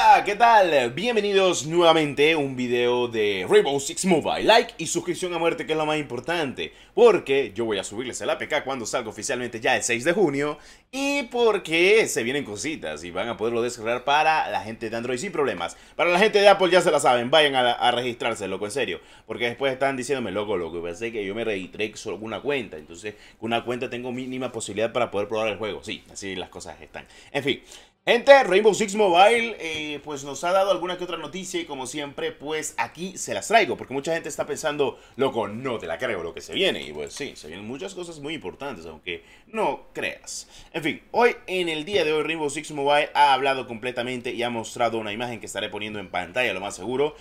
Hola, ¿qué tal? Bienvenidos nuevamente a un video de Rainbow Six Mobile. Like y suscripción a muerte que es lo más importante, porque yo voy a subirles el APK cuando salga oficialmente ya el 6 de junio y porque se vienen cositas y van a poderlo descargar para la gente de Android sin problemas. Para la gente de Apple ya se la saben, vayan a, registrarse, loco, en serio, porque después están diciéndome, loco, loco, pensé que yo me registré solo con una cuenta, entonces con una cuenta tengo mínima posibilidad para poder probar el juego. Sí, así las cosas están. En fin, Gente, Rainbow Six Mobile eh, pues nos ha dado alguna que otra noticia y como siempre pues aquí se las traigo porque mucha gente está pensando, loco, no te la creo lo que se viene y pues sí, se vienen muchas cosas muy importantes aunque no creas. En fin, hoy en el día de hoy Rainbow Six Mobile ha hablado completamente y ha mostrado una imagen que estaré poniendo en pantalla lo más seguro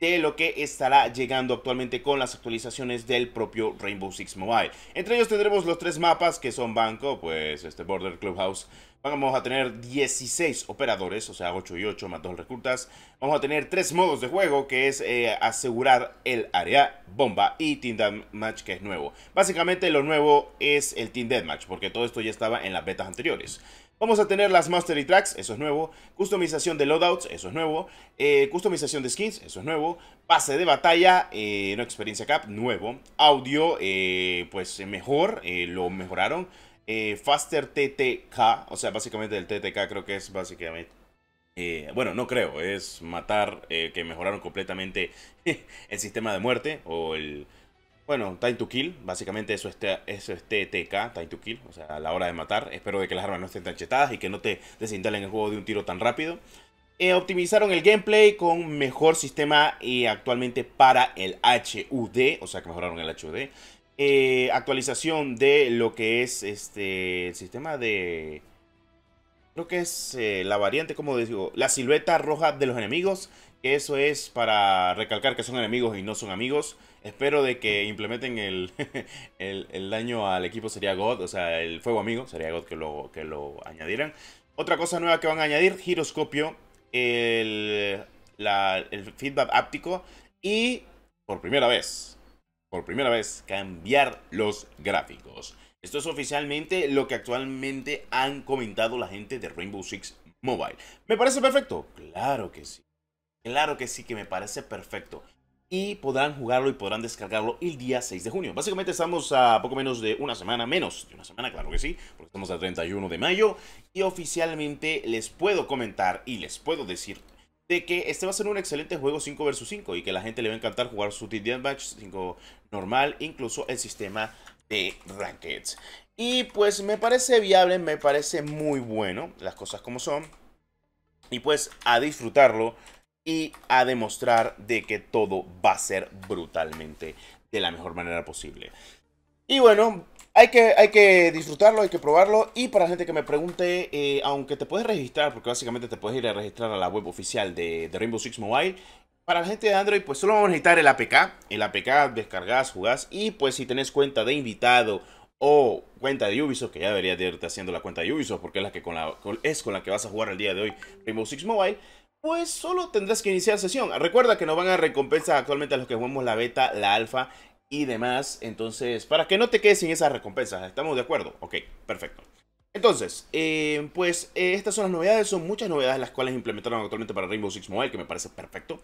de lo que estará llegando actualmente con las actualizaciones del propio Rainbow Six Mobile. Entre ellos tendremos los tres mapas que son Banco, pues este Border Clubhouse. Vamos a tener 16 operadores, o sea 8 y 8 más 2 reclutas. Vamos a tener tres modos de juego, que es eh, asegurar el área, bomba y Team Deathmatch, que es nuevo. Básicamente lo nuevo es el Team Deathmatch, porque todo esto ya estaba en las betas anteriores. Vamos a tener las Mastery Tracks, eso es nuevo. Customización de loadouts, eso es nuevo. Eh, customización de skins, eso es nuevo. Pase de batalla, eh, no experiencia cap, nuevo. Audio, eh, pues eh, mejor, lo mejoraron. faster TTK, o sea, básicamente el TTK creo que es básicamente bueno, no creo, es matar, que mejoraron completamente el sistema de muerte o el, bueno, Time to Kill, básicamente eso es, eso Time to Kill, o sea, a la hora de matar. Espero de que las armas no estén tan chetadas y que no te desinstalen el juego de un tiro tan rápido. Eh, optimizaron el gameplay con mejor sistema y eh, actualmente para el HUD, o sea que mejoraron el HUD. Eh, actualización de lo que es este, el sistema de creo que es eh, la variante, como digo, la silueta roja de los enemigos. eso es para recalcar que son enemigos y no son amigos. Espero de que implementen el, daño al equipo sería God, o sea, el fuego amigo, sería God que lo, que lo añadieran. Otra cosa nueva que van a añadir, giroscopio, el, el feedback áptico y, por primera vez, por primera vez, cambiar los gráficos. Esto es oficialmente lo que actualmente han comentado la gente de Rainbow Six Mobile. ¿Me parece perfecto? Claro que sí. Claro que sí que me parece perfecto. Y podrán jugarlo y podrán descargarlo el día 6 de junio. Básicamente estamos a poco menos de una semana, menos de una semana, claro que sí, porque estamos a 31 de mayo. Y oficialmente les puedo comentar y les puedo decir de que este va a ser un excelente juego 5 vs 5 y que la gente le va a encantar jugar su Team Deathmatch 5 normal, incluso el sistema de Rackets. Y pues me parece viable, me parece muy bueno, las cosas como son. Y pues a disfrutarlo y a demostrar de que todo va a ser brutalmente de la mejor manera posible. Y bueno, hay que, hay que disfrutarlo, hay que probarlo. Y para la gente que me pregunte, eh, aunque te puedes registrar, porque básicamente te puedes ir a registrar a la web oficial de, de Rainbow Six Mobile para la gente de Android, pues solo vamos a necesitar el APK. El APK descargas, jugás y pues si tenés cuenta de invitado o cuenta de Ubisoft, que ya deberías de irte haciendo la cuenta de Ubisoft porque es la que con la, es con la que vas a jugar el día de hoy Rainbow Six Mobile, pues solo tendrás que iniciar sesión. Recuerda que nos van a recompensar actualmente a los que jugamos la beta, la alfa y demás. Entonces, para que no te quedes sin esas recompensas, ¿estamos de acuerdo? Ok, perfecto. Entonces, eh, pues eh, estas son las novedades, son muchas novedades las cuales implementaron actualmente para Rainbow Six Mobile, que me parece perfecto.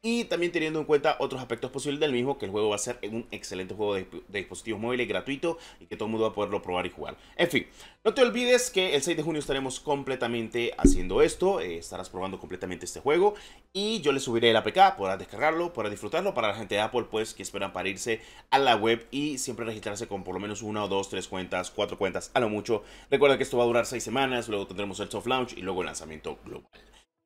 Y también teniendo en cuenta otros aspectos posibles del mismo, que el juego va a ser un excelente juego de, dispositivos móviles gratuito y que todo el mundo va a poderlo probar y jugar. En fin, no te olvides que el 6 de junio estaremos completamente haciendo esto, eh, estarás probando completamente este juego y yo le subiré el APK, podrás descargarlo, podrás disfrutarlo para la gente de Apple, pues que esperan para irse a la web y siempre registrarse con por lo menos una o dos, tres cuentas, cuatro cuentas, a lo mucho. Recuerda que esto va a durar seis semanas, luego tendremos el soft launch y luego el lanzamiento global.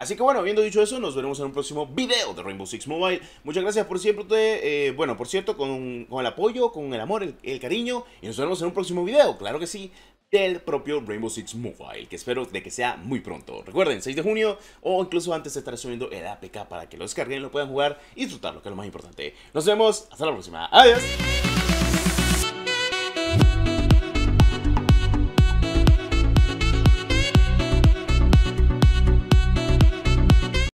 Así que bueno, habiendo dicho eso, nos veremos en un próximo video de Rainbow Six Mobile. Muchas gracias por siempre, eh, bueno, por cierto, con, el apoyo, con el amor, el, cariño. Y nos veremos en un próximo video, claro que sí, del propio Rainbow Six Mobile, que espero de que sea muy pronto. Recuerden, 6 de junio o incluso antes estaré subiendo el APK para que lo descarguen, lo puedan jugar y disfrutarlo, que es lo más importante. Nos vemos, hasta la próxima. Adiós.